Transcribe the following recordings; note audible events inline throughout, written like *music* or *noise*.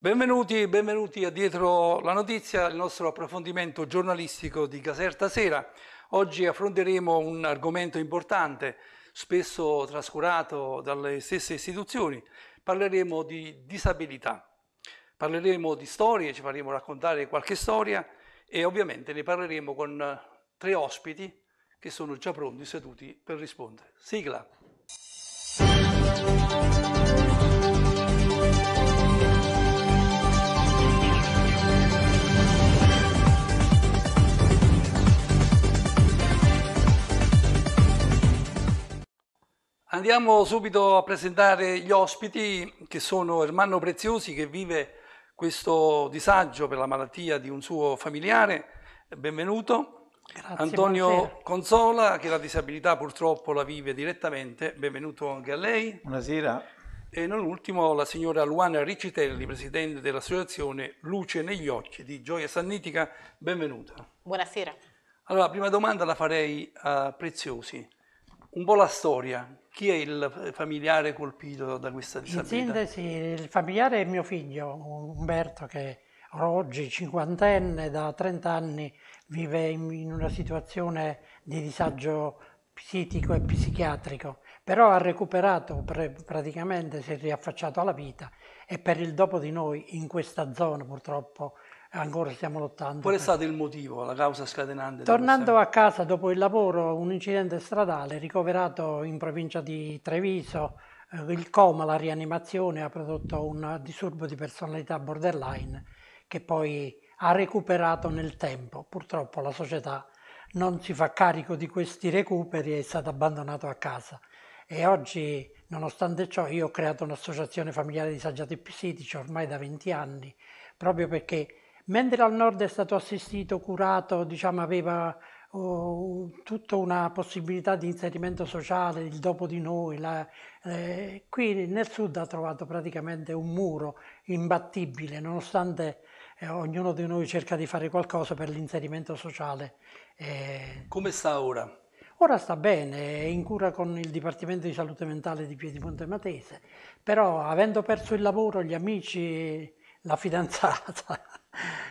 Benvenuti, benvenuti a Dietro la Notizia, il nostro approfondimento giornalistico di Caserta Sera. Oggi affronteremo un argomento importante, spesso trascurato dalle stesse istituzioni. Parleremo di disabilità, parleremo di storie, ci faremo raccontare qualche storia e ovviamente ne parleremo con tre ospiti che sono già pronti seduti per rispondere. Sigla! Andiamo subito a presentare gli ospiti che sono Ermanno Preziosi che vive questo disagio per la malattia di un suo familiare, benvenuto. Grazie, Antonio buonasera. Consola che la disabilità purtroppo la vive direttamente, benvenuto anche a lei. Buonasera. E non ultimo la signora Luana Riccitelli, presidente dell'associazione Luce negli Occhi di Gioia Sannitica, benvenuta. Buonasera. Allora, prima domanda la farei a Preziosi un po' la storia. Chi è il familiare colpito da questa disabilità? In sintesi, il familiare è mio figlio Umberto che oggi cinquantenne, da 30 anni vive in una situazione di disagio psichico e psichiatrico, però ha recuperato, praticamente si è riaffacciato alla vita e per il dopo di noi in questa zona purtroppo ancora stiamo lottando. Qual è stato il motivo, la causa scatenante? Tornando a casa dopo il lavoro, un incidente stradale ricoverato in provincia di Treviso, eh, il coma, la rianimazione ha prodotto un disturbo di personalità borderline che poi ha recuperato nel tempo. Purtroppo la società non si fa carico di questi recuperi e è stato abbandonato a casa. E oggi, nonostante ciò, io ho creato un'associazione familiare di saggiati psichici ormai da 20 anni, proprio perché Mentre al nord è stato assistito, curato, diciamo, aveva oh, tutta una possibilità di inserimento sociale, il dopo di noi, la, eh, qui nel sud ha trovato praticamente un muro imbattibile, nonostante eh, ognuno di noi cerca di fare qualcosa per l'inserimento sociale. Eh, Come sta ora? Ora sta bene, è in cura con il Dipartimento di Salute Mentale di Piedimonte Matese, però avendo perso il lavoro, gli amici, la fidanzata,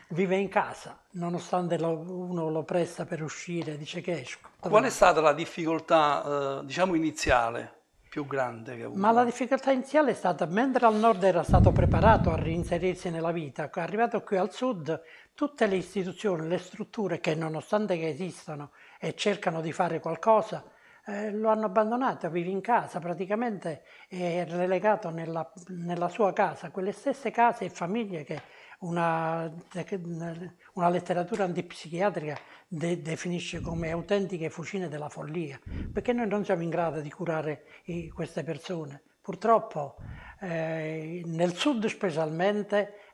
vive in casa, nonostante lo, uno lo presta per uscire, dice che esco. Qual è stata la difficoltà, eh, diciamo, iniziale? più grande che avuto. Ma la difficoltà iniziale è stata, mentre al nord era stato preparato a reinserirsi nella vita, arrivato qui al sud, tutte le istituzioni, le strutture che nonostante che esistano e cercano di fare qualcosa, eh, lo hanno abbandonato, vive in casa, praticamente è relegato nella, nella sua casa, quelle stesse case e famiglie che una, una, letteratura antipsichiatrica de, definisce come autentiche fucine della follia, perché noi non siamo in grado di curare i, queste persone. Purtroppo eh, nel sud specialmente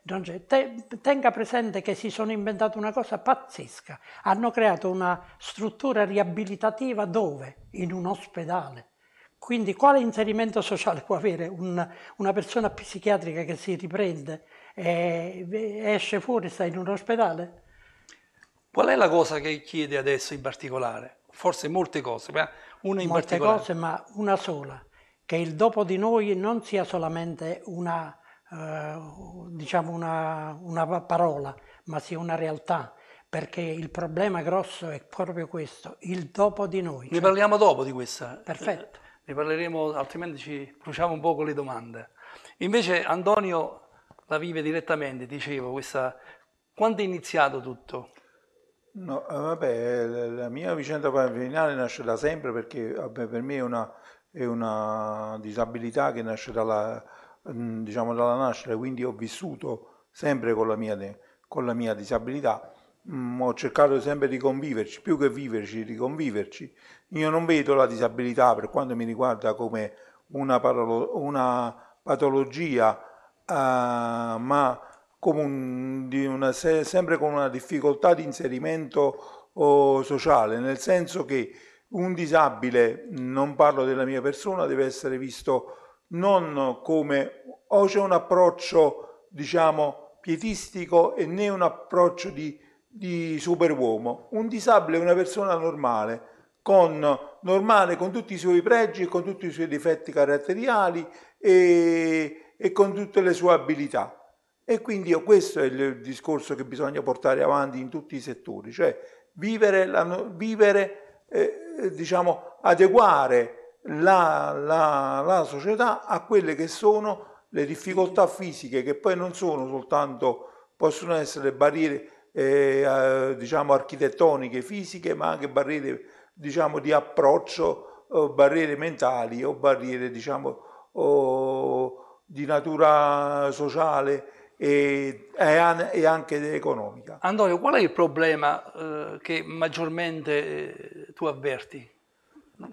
tenga presente che si sono inventati una cosa pazzesca, hanno creato una struttura riabilitativa dove? In un ospedale. Quindi quale inserimento sociale può avere un, una persona psichiatrica che si riprende e esce fuori, sta in un ospedale? Qual è la cosa che chiede adesso in particolare? Forse molte cose, ma una in molte particolare. Molte cose, ma una sola. Che il dopo di noi non sia solamente una eh, diciamo una, una parola, ma sia una realtà, perché il problema grosso è proprio questo, il dopo di noi. Ne cioè parliamo dopo di questa. Perfetto. Eh, ne parleremo, altrimenti ci bruciamo un po' con le domande. Invece Antonio la vive direttamente, dicevo, questa... quando è iniziato tutto? No, eh, vabbè, la mia vicenda familiare nasce da sempre perché vabbè, per me è una, è una disabilità che nasce dalla, Mm, diciamo, dalla nascita, quindi ho vissuto sempre con la mia, con la mia disabilità. Mm, ho cercato sempre di conviverci, più che viverci, di conviverci. Io non vedo la disabilità, per quanto mi riguarda, come una, parolo- una patologia, uh, ma come un, una, sempre con una difficoltà di inserimento oh, sociale, nel senso che un disabile, non parlo della mia persona, deve essere visto non come o c'è un approccio, diciamo, pietistico e né un approccio di, di superuomo. Un disabile è una persona normale, con, normale con tutti i suoi pregi e con tutti i suoi difetti caratteriali e, e con tutte le sue abilità. E quindi questo è il discorso che bisogna portare avanti in tutti i settori, cioè vivere, la, vivere eh, diciamo, adeguare la, la, la società a quelle che sono le difficoltà fisiche che poi non sono soltanto, possono essere barriere eh, diciamo architettoniche, fisiche, ma anche barriere diciamo, di approccio, eh, barriere mentali o barriere diciamo, o di natura sociale e, e, anche economica. Antonio, qual è il problema eh, che maggiormente eh, tu avverti?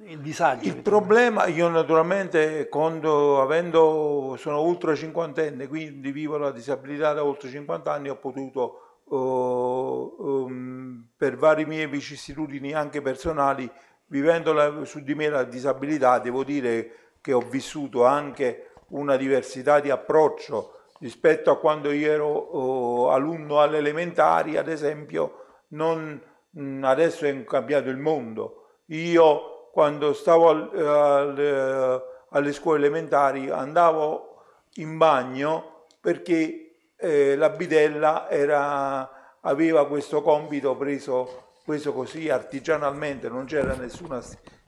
il disagio. Il diciamo. problema, io naturalmente, quando, avendo, sono oltre cinquantenne, quindi vivo la disabilità da oltre 50 anni, ho potuto, oh, um, per varie mie vicissitudini anche personali, vivendo la, su di me la disabilità, devo dire che ho vissuto anche una diversità di approccio rispetto a quando io ero oh, alunno alle elementari, ad esempio, non, mh, adesso è cambiato il mondo. Io quando stavo al, eh, alle scuole elementari andavo in bagno perché eh, la bidella era, aveva questo compito preso, preso così artigianalmente, non c'era nessuna,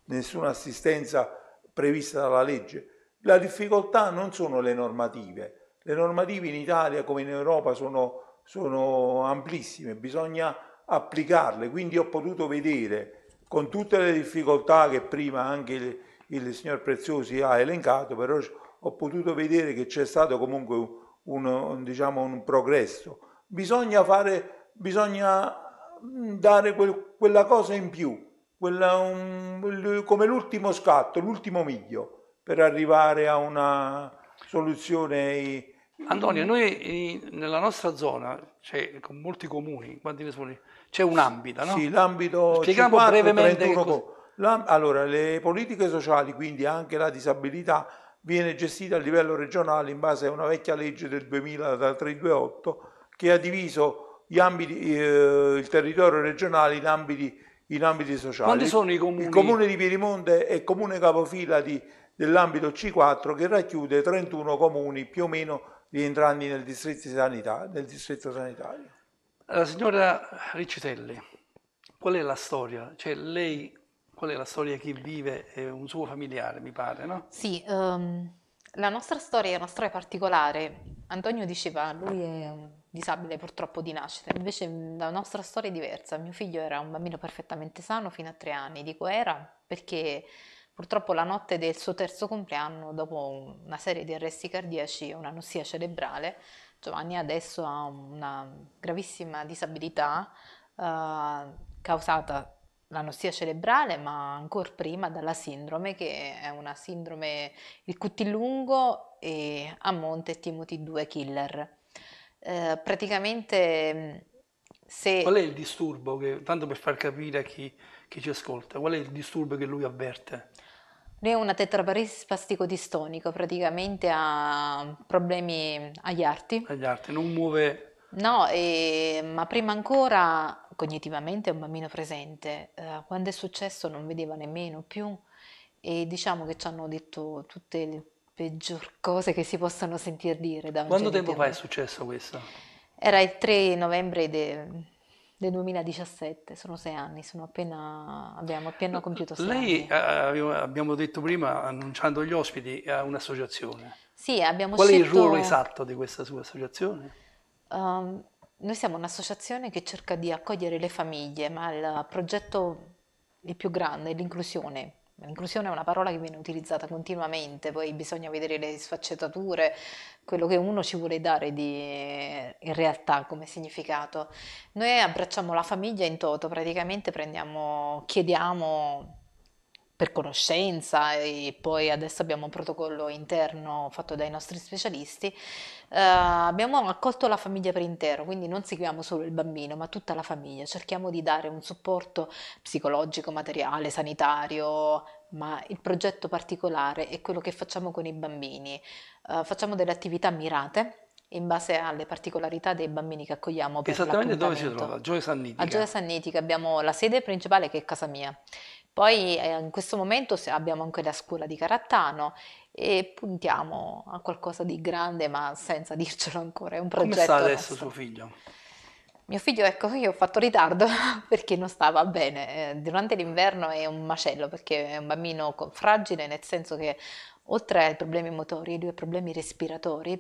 nessuna assistenza prevista dalla legge. La difficoltà non sono le normative, le normative in Italia come in Europa sono, sono amplissime, bisogna applicarle, quindi ho potuto vedere con tutte le difficoltà che prima anche il, il signor Preziosi ha elencato, però ho potuto vedere che c'è stato comunque un, un, diciamo, un progresso. Bisogna, fare, bisogna dare quel, quella cosa in più, quella, come l'ultimo scatto, l'ultimo miglio per arrivare a una soluzione. Antonio, noi nella nostra zona, cioè con molti comuni, quanti ne sono? c'è un ambito, no? Sì, l'ambito... Spieghiamo 50, brevemente Allora, le politiche sociali, quindi anche la disabilità, viene gestita a livello regionale in base a una vecchia legge del 2000, 328, che ha diviso ambiti, eh, il territorio regionale in ambiti, in ambiti, sociali. Quanti sono i comuni? Il comune di Piedimonte è comune capofila dell'ambito C4 che racchiude 31 comuni più o meno rientranti nel distretto sanitario. Nel distretto sanitario. La signora Riccitelli, qual è la storia? Cioè lei, qual è la storia che vive è un suo familiare, mi pare, no? Sì, um, la nostra storia è una storia particolare. Antonio diceva, lui è disabile purtroppo di nascita, invece la nostra storia è diversa. Mio figlio era un bambino perfettamente sano fino a tre anni, dico era perché Purtroppo la notte del suo terzo compleanno, dopo una serie di arresti cardiaci e un'anossia cerebrale, Giovanni adesso ha una gravissima disabilità eh, causata dall'anossia cerebrale, ma ancora prima dalla sindrome, che è una sindrome il QT lungo e a monte Timothy 2 killer. Eh, praticamente se... Qual è il disturbo? Che, tanto per far capire a chi, chi ci ascolta, qual è il disturbo che lui avverte? Lui è una tetraparesi spastico-distonico, praticamente ha problemi agli arti. Agli arti, non muove... No, e, ma prima ancora cognitivamente è un bambino presente. Eh, quando è successo non vedeva nemmeno più e diciamo che ci hanno detto tutte le peggior cose che si possano sentire dire. Da un Quando tempo fa è successo questo? Era il 3 novembre de... Del 2017, sono sei anni, sono appena, abbiamo appena compiuto sei Lei, anni. Lei, eh, abbiamo detto prima, annunciando gli ospiti, ha eh, un'associazione. Sì, abbiamo Qual scelto... Qual è il ruolo esatto di questa sua associazione? Um, noi siamo un'associazione che cerca di accogliere le famiglie, ma il progetto il più grande è l'inclusione L'inclusione è una parola che viene utilizzata continuamente, poi bisogna vedere le sfaccettature, quello che uno ci vuole dare di, in realtà come significato. Noi abbracciamo la famiglia in toto, praticamente prendiamo, chiediamo per conoscenza e poi adesso abbiamo un protocollo interno fatto dai nostri specialisti, eh, abbiamo accolto la famiglia per intero, quindi non seguiamo solo il bambino ma tutta la famiglia, cerchiamo di dare un supporto psicologico, materiale, sanitario, ma il progetto particolare è quello che facciamo con i bambini, eh, facciamo delle attività mirate in base alle particolarità dei bambini che accogliamo. Esattamente dove si trova? A Gioia Sannitica. A Gioia Sannitica abbiamo la sede principale che è casa mia poi eh, in questo momento abbiamo anche la scuola di Carattano e puntiamo a qualcosa di grande ma senza *laughs* dircelo ancora, è un Come sta adesso suo figlio? Mio figlio, ecco, io ho fatto ritardo *laughs* perché non stava bene. Eh, durante l'inverno è un macello perché è un bambino fragile, nel senso che oltre ai problemi motori, lui ha problemi respiratori,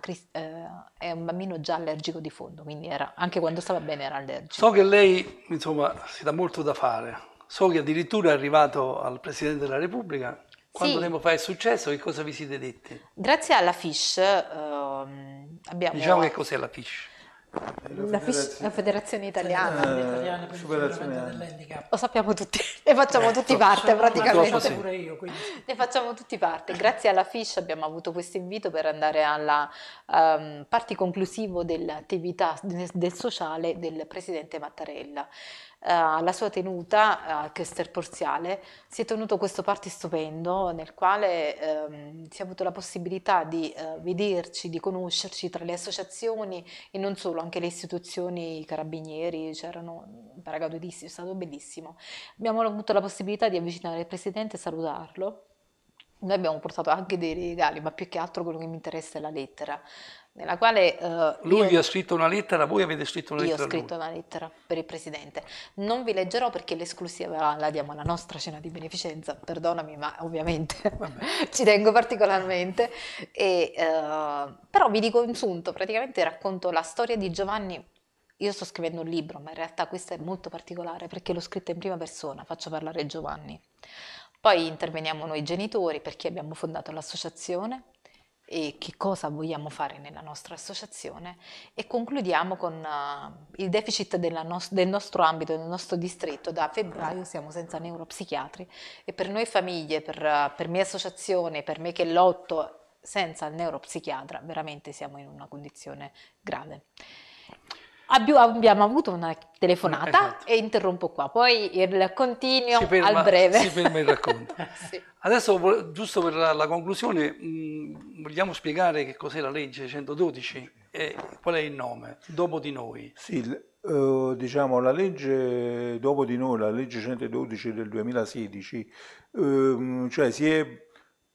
crisi, eh, è un bambino già allergico di fondo, quindi era, anche quando stava bene era allergico. So che lei, insomma, si dà molto da fare So che addirittura è arrivato al Presidente della Repubblica. Quanto sì. tempo fa è successo? Che cosa vi siete detti? Grazie alla FISH ehm, abbiamo... Diciamo che cos'è la FISH. La, la, federazione, la federazione Italiana, eh, Superazione per lo sappiamo tutti, *laughs* ne facciamo eh, tutti so, parte so, praticamente. So, pure io, quindi. ne facciamo tutti parte. Grazie alla FISH abbiamo avuto questo invito per andare alla um, ehm, parte conclusiva dell'attività del sociale del presidente Mattarella. Eh, alla sua tenuta al eh, Chester Porziale si è tenuto questo party stupendo nel quale ehm, si è avuto la possibilità di eh, vederci, di conoscerci tra le associazioni e non solo, anche le istituzioni, i carabinieri, c'erano paragadutissimi, è stato bellissimo. Abbiamo avuto la possibilità di avvicinare il presidente e salutarlo. Noi abbiamo portato anche dei regali, ma più che altro quello che mi interessa è la lettera nella quale... Eh, lui vi ha scritto una lettera, voi avete scritto una lettera. Io ho scritto una lettera per il Presidente. Non vi leggerò perché l'esclusiva la diamo alla nostra cena di beneficenza, perdonami, ma ovviamente *laughs* ci tengo particolarmente. E, eh, però vi dico in sunto, praticamente racconto la storia di Giovanni io sto scrivendo un libro, ma in realtà questo è molto particolare perché l'ho scritto in prima persona, faccio parlare Giovanni. Poi interveniamo noi genitori perché abbiamo fondato l'associazione e che cosa vogliamo fare nella nostra associazione e concludiamo con uh, il deficit no- del nostro ambito, del nostro distretto. Da febbraio siamo senza neuropsichiatri e per noi famiglie, per, uh, per mia associazione, per me che lotto senza il neuropsichiatra, veramente siamo in una condizione grave abbiamo avuto una telefonata esatto. e interrompo qua, poi il continuo ferma, al breve. Si ferma il racconto. *laughs* sì. Adesso, giusto per la, la conclusione, mh, mm, vogliamo spiegare che cos'è la legge 112 e qual è il nome, dopo di noi. Sì, Uh, diciamo, la legge dopo di noi, la legge 112 del 2016, uh, ehm, cioè si, è,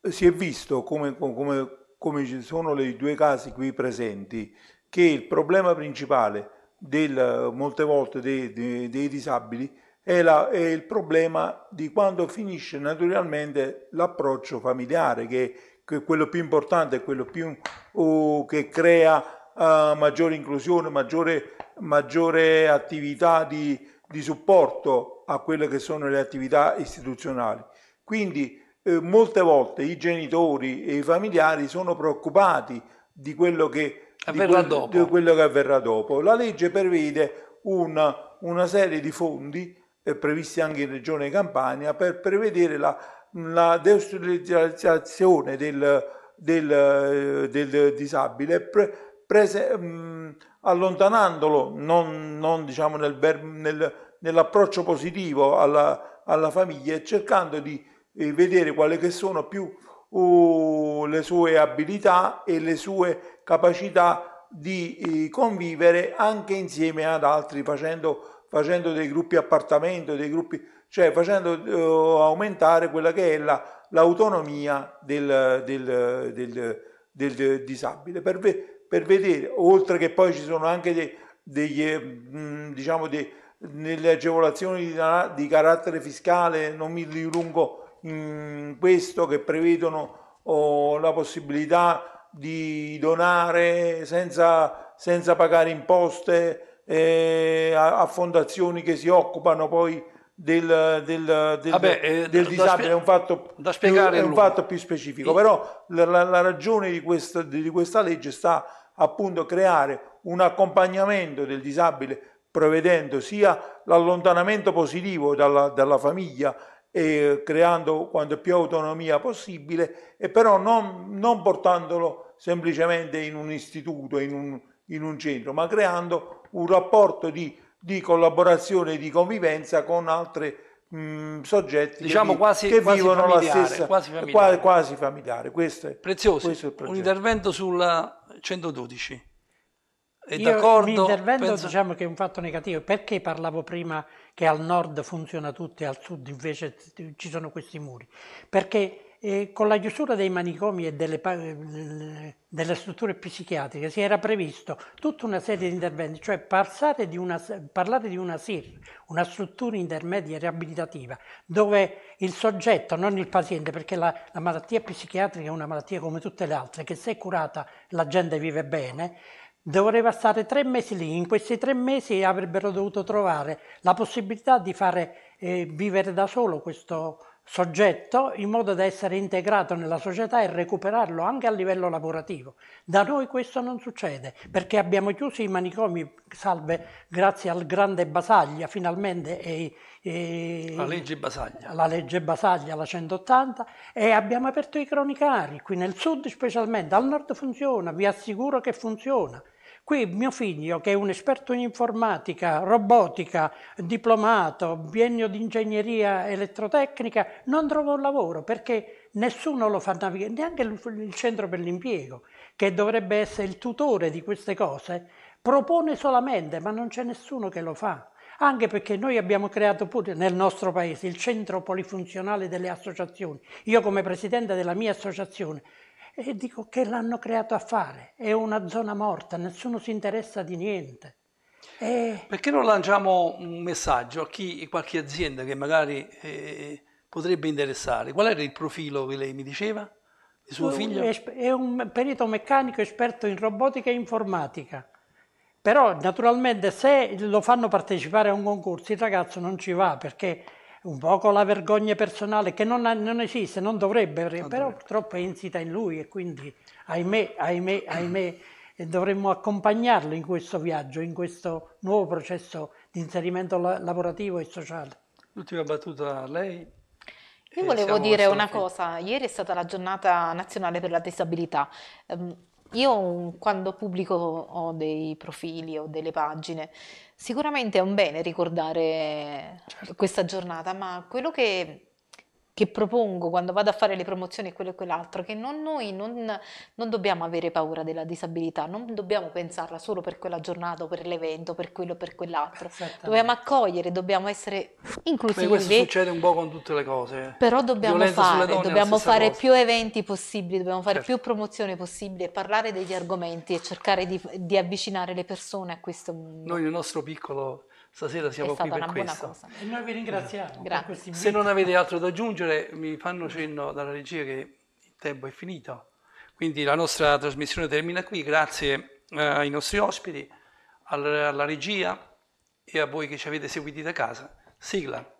si è visto come, come, come, ci sono i due casi qui presenti, che il problema principale del, molte volte dei, dei, dei disabili è, la, è, il problema di quando finisce naturalmente l'approccio familiare, che, che, è quello più importante, quello più, oh, che crea uh, maggiore inclusione, maggiore, maggiore attività di, di, supporto a quelle che sono le attività istituzionali. Quindi eh, molte volte i genitori e i familiari sono preoccupati di quello che avverrà di, quel, di quello che avverrà dopo. La legge prevede una, una serie di fondi eh, previsti anche in Regione Campania per prevedere la, la deustualizzazione del, del, eh, del disabile, pre, prese, mh, mm, allontanandolo, non, non diciamo nel, nel, nell'approccio positivo alla, alla, famiglia e cercando di eh, vedere quali che sono più uh, le sue abilità e le sue capacità di eh, convivere anche insieme ad altri facendo, facendo dei gruppi appartamento, dei gruppi, cioè facendo eh, aumentare quella che è la, l'autonomia del, del, del, del disabile. Per, per, vedere, oltre che poi ci sono anche dei, degli, eh, diciamo, dei, delle agevolazioni di, di, carattere fiscale, non mi dilungo in questo, che prevedono oh, la possibilità di donare senza, senza pagare imposte eh, a, a, fondazioni che si occupano poi del, del, del, Vabbè, eh, del disabile, è un, fatto più, è un fatto più, specifico, però la, la, la ragione di questa, di questa legge sta appunto a creare un accompagnamento del disabile prevedendo sia l'allontanamento positivo dalla, dalla famiglia e creando quanto più autonomia possibile e però non, non portandolo semplicemente in un istituto, in un, in un centro, ma creando un rapporto di, di collaborazione e di convivenza con altri soggetti diciamo che, quasi, che quasi vivono la stessa quasi familiare. Quasi familiare. Questo è, Prezioso, questo è un intervento sulla 112. È Io, d'accordo? L'intervento penso... diciamo che è un fatto negativo, perché parlavo prima che al nord funziona tutto e al sud invece ci sono questi muri? Perché e con la chiusura dei manicomi e delle, delle, strutture psichiatriche si era previsto tutta una serie di interventi, cioè di una, parlare di una SIR, una struttura intermedia riabilitativa, dove il soggetto, non il paziente, perché la, la malattia psichiatrica è una malattia come tutte le altre, che se curata la gente vive bene, doveva stare tre mesi lì, in questi tre mesi avrebbero dovuto trovare la possibilità di fare eh, vivere da solo questo soggetto in modo da essere integrato nella società e recuperarlo anche a livello lavorativo. Da noi questo non succede perché abbiamo chiuso i manicomi, salve grazie al grande Basaglia finalmente e, e, la legge Basaglia, la legge Basaglia, la 180 e abbiamo aperto i cronicari qui nel sud specialmente, al nord funziona, vi assicuro che funziona. Qui mio figlio, che è un esperto in informatica, robotica, diplomato, biennio di ingegneria elettrotecnica, non trova un lavoro perché nessuno lo fa navigare, neanche il centro per l'impiego, che dovrebbe essere il tutore di queste cose, propone solamente, ma non c'è nessuno che lo fa anche perché noi abbiamo creato pure nel nostro paese il centro polifunzionale delle associazioni. Io come presidente della mia associazione e dico che l'hanno creato a fare, è una zona morta, nessuno si interessa di niente. E... Perché non lanciamo un messaggio a chi, qualche azienda che magari eh, potrebbe interessare? Qual era il profilo che lei mi diceva? Di suo figlio? È un perito meccanico esperto in robotica e informatica. Però naturalmente se lo fanno partecipare a un concorso il ragazzo non ci va perché un poco la vergogna personale che non, non esiste, non dovrebbe, non però purtroppo è insita in lui e quindi ahimè, ahimè, ahimè dovremmo accompagnarlo in questo viaggio, in questo nuovo processo di inserimento lavorativo e sociale. L'ultima battuta a lei. Io volevo dire una cosa, ieri è stata la giornata nazionale per la disabilità. Ehm, io quando pubblico ho dei profili o delle pagine, sicuramente è un bene ricordare certo. questa giornata, ma quello che che propongo quando vado a fare le promozioni quello e quell'altro, che non noi non, non dobbiamo avere paura della disabilità, non dobbiamo pensarla solo per quella giornata, o per l'evento, per quello o per quell'altro. Dobbiamo accogliere, dobbiamo essere inclusivi. Beh, questo succede un po' con tutte le cose. Però dobbiamo Violenza fare, dobbiamo fare più eventi possibili, dobbiamo fare certo. più promozione possibile, parlare degli argomenti e cercare di, di avvicinare le persone a questo mondo. Noi nel nostro piccolo Stasera siamo qui per questo. E noi vi ringraziamo. Grazie. Se non avete altro da aggiungere, mi fanno cenno dalla regia che il tempo è finito. Quindi la nostra trasmissione termina qui. Grazie eh, ai nostri ospiti, alla, alla regia e a voi che ci avete seguiti da casa. Sigla.